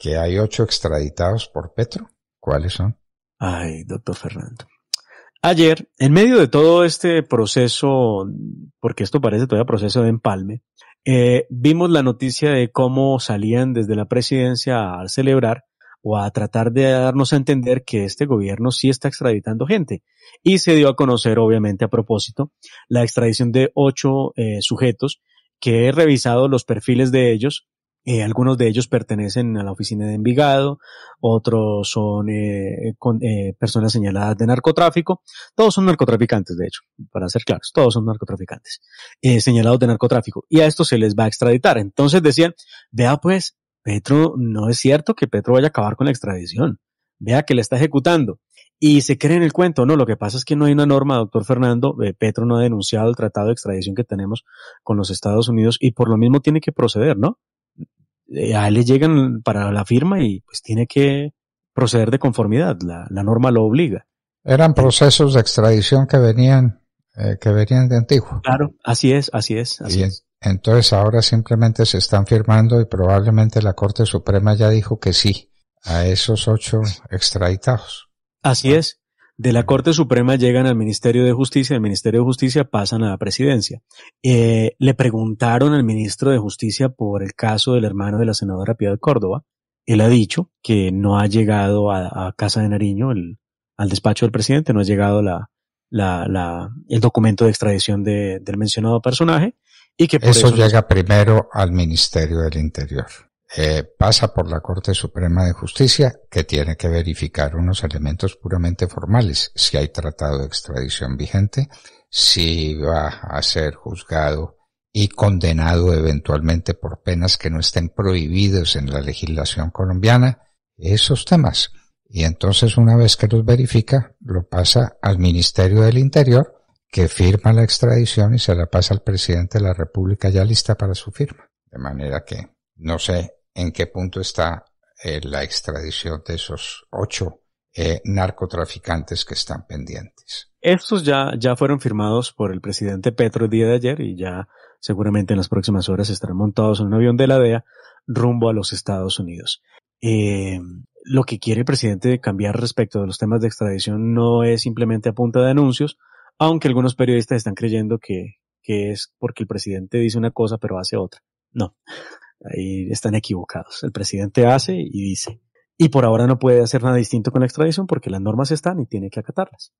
que hay ocho extraditados por Petro. ¿Cuáles son? Ay, doctor Fernando. Ayer, en medio de todo este proceso, porque esto parece todavía proceso de empalme, eh, vimos la noticia de cómo salían desde la presidencia a celebrar o a tratar de darnos a entender que este gobierno sí está extraditando gente. Y se dio a conocer, obviamente, a propósito, la extradición de ocho eh, sujetos que he revisado los perfiles de ellos eh, algunos de ellos pertenecen a la oficina de Envigado, otros son eh, eh, personas señaladas de narcotráfico. Todos son narcotraficantes, de hecho, para ser claros, todos son narcotraficantes, señalados de narcotráfico. Y a estos se les va a extraditar. Entonces decían, vea pues, Petro, no es cierto que Petro vaya a acabar con la extradición. Vea que le está ejecutando. Y se cree en el cuento, no, lo que pasa es que no hay una norma, doctor Fernando, Petro no ha denunciado el tratado de extradición que tenemos con los Estados Unidos y por lo mismo tiene que proceder, ¿no? Eh, a él le llegan para la firma y pues tiene que proceder de conformidad, la, la norma lo obliga. Eran procesos de extradición que venían, eh, que venían de antiguo. Claro, así es, así es, así es. Entonces ahora simplemente se están firmando y probablemente la Corte Suprema ya dijo que sí a esos ocho extraditados. Así es. De la Corte Suprema llegan al Ministerio de Justicia, del Ministerio de Justicia pasan a la presidencia. Eh, le preguntaron al ministro de Justicia por el caso del hermano de la senadora Piedad Córdoba. Él ha dicho que no ha llegado a, Casa de Nariño, al despacho del presidente, no ha llegado la, el documento de extradición del mencionado personaje y que eso llega primero al Ministerio del Interior eh, pasa por la Corte Suprema de Justicia, que tiene que verificar unos elementos puramente formales, si hay tratado de extradición vigente, si va a ser juzgado y condenado eventualmente por penas que no estén prohibidos en la legislación colombiana, esos temas. Y entonces una vez que los verifica, lo pasa al Ministerio del Interior, que firma la extradición y se la pasa al presidente de la República ya lista para su firma. De manera que no sé en qué punto está eh, la extradición de esos ocho eh, narcotraficantes que están pendientes. Estos ya, ya fueron firmados por el presidente Petro el día de ayer y ya seguramente en las próximas horas estarán montados en un avión de la DEA rumbo a los Estados Unidos. Eh, lo que quiere el presidente cambiar respecto de los temas de extradición no es simplemente a punta de anuncios, aunque algunos periodistas están creyendo que, que es porque el presidente dice una cosa pero hace otra. No, Ahí están equivocados. El presidente hace y dice. Y por ahora no puede hacer nada distinto con la extradición porque las normas están y tiene que acatarlas.